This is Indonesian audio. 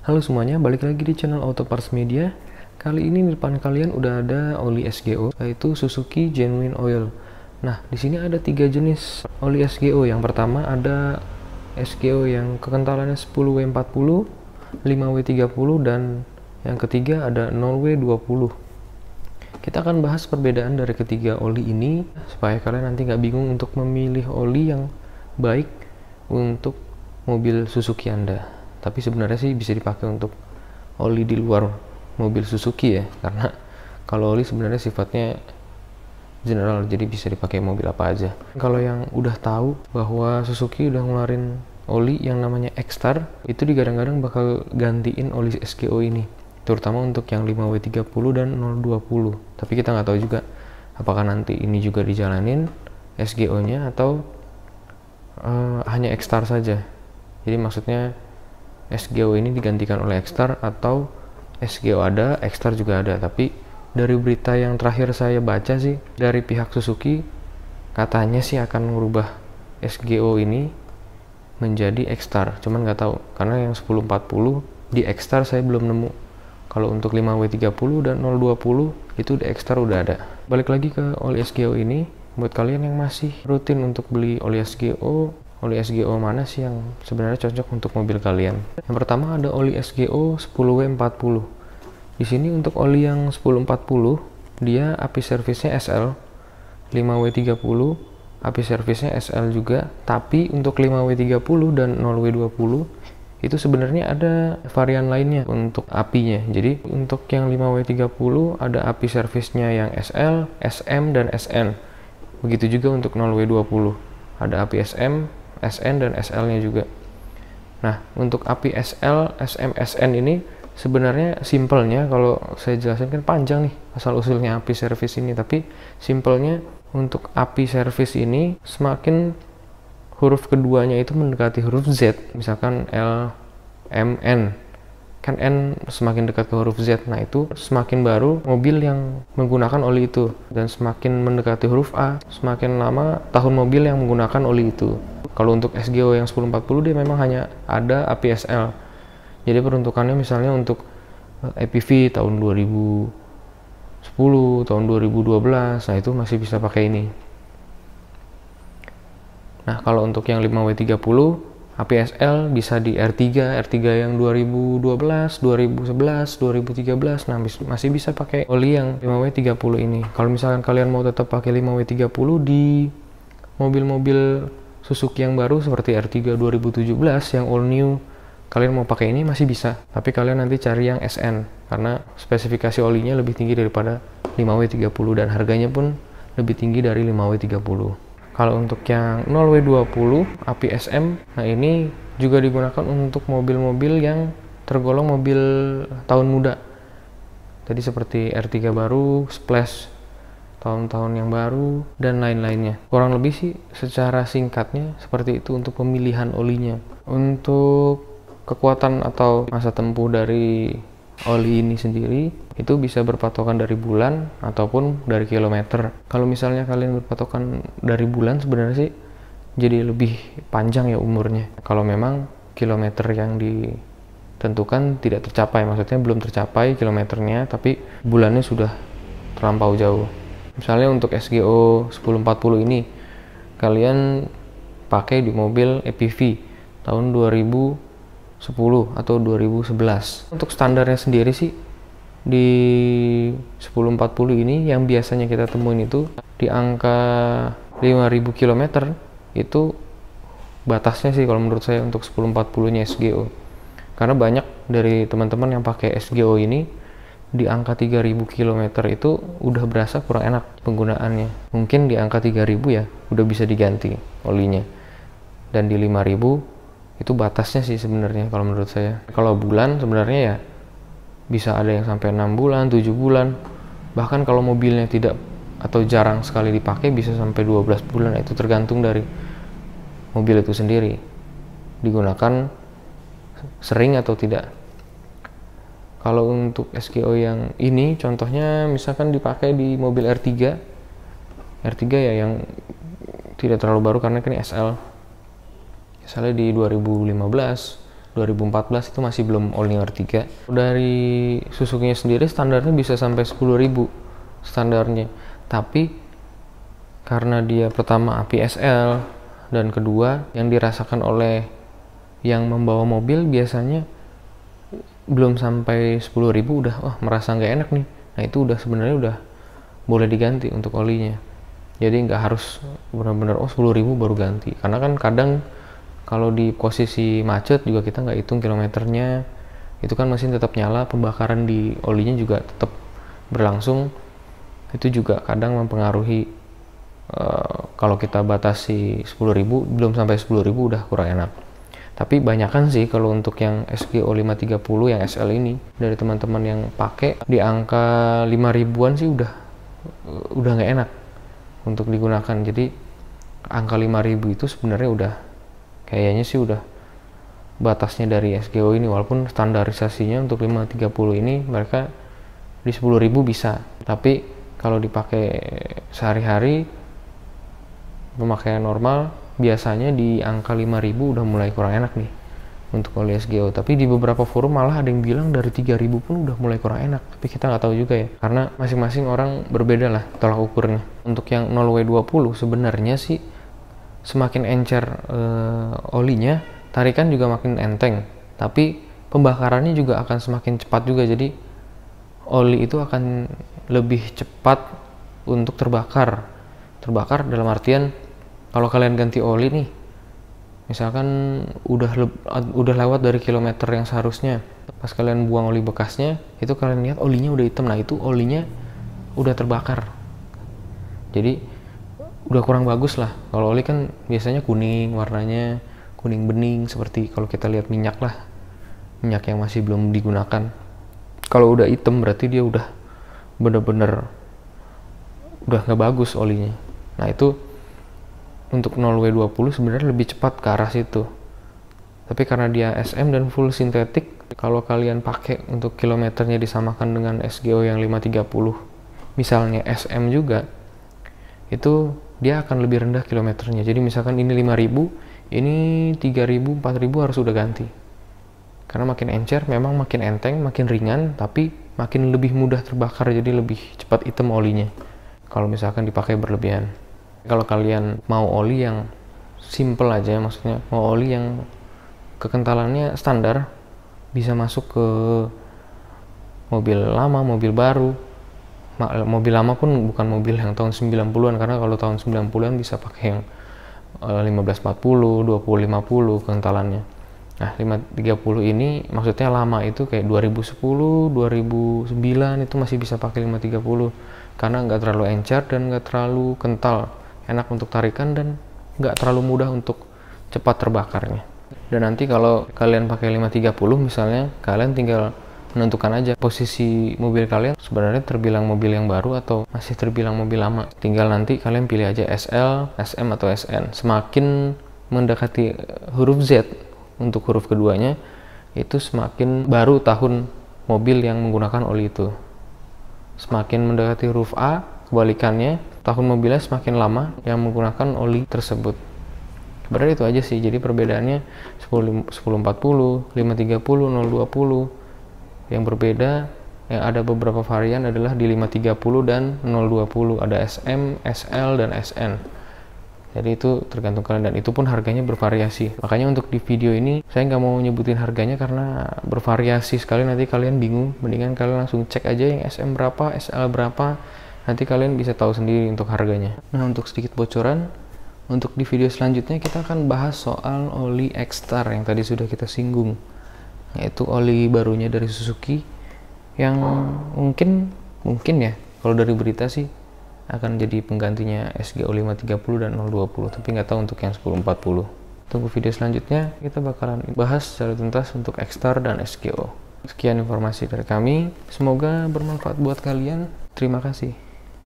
Halo semuanya, balik lagi di channel Auto Parts Media. Kali ini di depan kalian udah ada oli SGO, yaitu Suzuki Genuine Oil. Nah, di sini ada tiga jenis oli SGO. Yang pertama ada SGO yang kekentalannya 10W40, 5W30, dan yang ketiga ada 0W20. Kita akan bahas perbedaan dari ketiga oli ini, supaya kalian nanti nggak bingung untuk memilih oli yang baik untuk mobil Suzuki Anda tapi sebenarnya sih bisa dipakai untuk oli di luar mobil Suzuki ya karena kalau oli sebenarnya sifatnya general jadi bisa dipakai mobil apa aja kalau yang udah tahu bahwa Suzuki udah ngeluarin oli yang namanya Xstar itu digadang-gadang bakal gantiin oli SGO ini terutama untuk yang 5W30 dan 020 tapi kita nggak tahu juga apakah nanti ini juga dijalanin SGO nya atau uh, hanya Xstar saja jadi maksudnya SGO ini digantikan oleh Xstar atau SGO ada, Xstar juga ada. Tapi dari berita yang terakhir saya baca sih dari pihak Suzuki katanya sih akan merubah SGO ini menjadi Xstar. Cuman nggak tahu karena yang 1040 di Xstar saya belum nemu. Kalau untuk 5W30 dan 020 itu di Xstar udah ada. Balik lagi ke oli SGO ini buat kalian yang masih rutin untuk beli oli SGO oli SGO mana sih yang sebenarnya cocok untuk mobil kalian. Yang pertama ada oli SGO 10W40. Di sini untuk oli yang 1040, dia api servisnya SL, 5W30, api servisnya SL juga, tapi untuk 5W30 dan 0W20 itu sebenarnya ada varian lainnya untuk apinya. Jadi untuk yang 5W30 ada api servisnya yang SL, SM, dan SN. Begitu juga untuk 0W20. Ada api SM, SN dan SL-nya juga. Nah, untuk API SL, SM, SN ini sebenarnya simpelnya kalau saya jelaskan kan panjang nih asal usulnya API service ini, tapi simpelnya untuk API service ini semakin huruf keduanya itu mendekati huruf Z, misalkan L, M, N. Kan N semakin dekat ke huruf Z, nah itu semakin baru mobil yang menggunakan oli itu. Dan semakin mendekati huruf A, semakin lama tahun mobil yang menggunakan oli itu. Kalau untuk SGO yang 1040 dia memang hanya ada APSL. Jadi peruntukannya misalnya untuk EPV eh, tahun 2010, tahun 2012, nah itu masih bisa pakai ini. Nah, kalau untuk yang 5W30, APSL bisa di R3, R3 yang 2012, 2011, 2013, nah masih bisa pakai oli yang 5W30 ini. Kalau misalkan kalian mau tetap pakai 5W30 di mobil-mobil Suzuki yang baru seperti R3 2017 yang all new kalian mau pakai ini masih bisa tapi kalian nanti cari yang SN karena spesifikasi olinya lebih tinggi daripada 5W30 dan harganya pun lebih tinggi dari 5W30 kalau untuk yang 0W20 api SM nah ini juga digunakan untuk mobil-mobil yang tergolong mobil tahun muda jadi seperti R3 baru, Splash tahun-tahun yang baru, dan lain-lainnya. Kurang lebih sih secara singkatnya seperti itu untuk pemilihan olinya. Untuk kekuatan atau masa tempuh dari oli ini sendiri itu bisa berpatokan dari bulan ataupun dari kilometer. Kalau misalnya kalian berpatokan dari bulan sebenarnya sih jadi lebih panjang ya umurnya. Kalau memang kilometer yang ditentukan tidak tercapai, maksudnya belum tercapai kilometernya tapi bulannya sudah terlampau jauh misalnya untuk SGO 1040 ini kalian pakai di mobil EPV tahun 2010 atau 2011 untuk standarnya sendiri sih di 1040 ini yang biasanya kita temuin itu di angka 5000 km itu batasnya sih kalau menurut saya untuk 1040 nya SGO karena banyak dari teman-teman yang pakai SGO ini di angka 3000 km itu udah berasa kurang enak penggunaannya. Mungkin di angka 3000 ya udah bisa diganti olinya. Dan di 5000 itu batasnya sih sebenarnya kalau menurut saya. Kalau bulan sebenarnya ya bisa ada yang sampai 6 bulan, 7 bulan. Bahkan kalau mobilnya tidak atau jarang sekali dipakai bisa sampai 12 bulan itu tergantung dari mobil itu sendiri digunakan sering atau tidak kalau untuk SKO yang ini contohnya misalkan dipakai di mobil R3. R3 ya yang tidak terlalu baru karena kan ini SL. Misalnya di 2015, 2014 itu masih belum all new R3. Dari susuknya sendiri standarnya bisa sampai 10.000 standarnya. Tapi karena dia pertama API SL dan kedua yang dirasakan oleh yang membawa mobil biasanya belum sampai 10.000 udah wah merasa nggak enak nih nah itu udah sebenarnya udah boleh diganti untuk olinya jadi nggak harus benar-benar oh ribu baru ganti karena kan kadang kalau di posisi macet juga kita nggak hitung kilometernya itu kan mesin tetap nyala pembakaran di olinya juga tetap berlangsung itu juga kadang mempengaruhi uh, kalau kita batasi 10.000 belum sampai 10.000 udah kurang enak tapi banyakkan sih kalau untuk yang SGO 530 yang SL ini dari teman-teman yang pakai di angka 5 ribuan sih udah udah nggak enak untuk digunakan jadi angka ribu itu sebenarnya udah kayaknya sih udah batasnya dari SGO ini walaupun standarisasinya untuk 530 ini mereka di 10.000 bisa tapi kalau dipakai sehari-hari pemakaian normal biasanya di angka 5000 udah mulai kurang enak nih untuk oli SGO tapi di beberapa forum malah ada yang bilang dari 3000 pun udah mulai kurang enak tapi kita nggak tahu juga ya karena masing-masing orang berbeda lah tolak ukurnya untuk yang 0W20 sebenarnya sih semakin encer uh, olinya tarikan juga makin enteng tapi pembakarannya juga akan semakin cepat juga jadi oli itu akan lebih cepat untuk terbakar terbakar dalam artian kalau kalian ganti oli nih misalkan udah le udah lewat dari kilometer yang seharusnya pas kalian buang oli bekasnya itu kalian lihat olinya udah hitam nah itu olinya udah terbakar jadi udah kurang bagus lah kalau oli kan biasanya kuning warnanya kuning bening seperti kalau kita lihat minyak lah minyak yang masih belum digunakan kalau udah hitam berarti dia udah bener-bener udah nggak bagus olinya nah itu untuk 0W20 sebenarnya lebih cepat ke arah situ. Tapi karena dia SM dan full sintetik, kalau kalian pakai untuk kilometernya disamakan dengan SGO yang 530, misalnya SM juga, itu dia akan lebih rendah kilometernya. Jadi misalkan ini 5000, ini 3000, 4000 harus sudah ganti. Karena makin encer memang makin enteng, makin ringan, tapi makin lebih mudah terbakar jadi lebih cepat item olinya. Kalau misalkan dipakai berlebihan. Kalau kalian mau oli yang simple aja, maksudnya mau oli yang kekentalannya standar, bisa masuk ke mobil lama, mobil baru. mobil lama pun bukan mobil yang tahun 90-an karena kalau tahun 90-an bisa pakai yang 1540, eh, 2050 kekentalannya. Nah, 530 ini maksudnya lama itu kayak 2010, 2009 itu masih bisa pakai 530 karena nggak terlalu encer dan nggak terlalu kental enak untuk tarikan dan nggak terlalu mudah untuk cepat terbakarnya. Dan nanti kalau kalian pakai 530 misalnya, kalian tinggal menentukan aja posisi mobil kalian sebenarnya terbilang mobil yang baru atau masih terbilang mobil lama. Tinggal nanti kalian pilih aja SL, SM atau SN. Semakin mendekati huruf Z untuk huruf keduanya itu semakin baru tahun mobil yang menggunakan oli itu. Semakin mendekati huruf A, Kebalikannya, tahun mobilnya semakin lama yang menggunakan oli tersebut. Sebenarnya itu aja sih, jadi perbedaannya 10, 1040, 530, 020 yang berbeda yang ada beberapa varian adalah di 530 dan 020 ada SM, SL dan SN. Jadi itu tergantung kalian dan itu pun harganya bervariasi. Makanya untuk di video ini saya nggak mau nyebutin harganya karena bervariasi sekali nanti kalian bingung. Mendingan kalian langsung cek aja yang SM berapa, SL berapa, nanti kalian bisa tahu sendiri untuk harganya. Nah, untuk sedikit bocoran, untuk di video selanjutnya kita akan bahas soal oli X-Star yang tadi sudah kita singgung, yaitu oli barunya dari Suzuki yang mungkin mungkin ya kalau dari berita sih akan jadi penggantinya SG 530 dan 020 tapi nggak tahu untuk yang 1040 tunggu video selanjutnya kita bakalan bahas secara tuntas untuk X-Star dan SGO sekian informasi dari kami semoga bermanfaat buat kalian terima kasih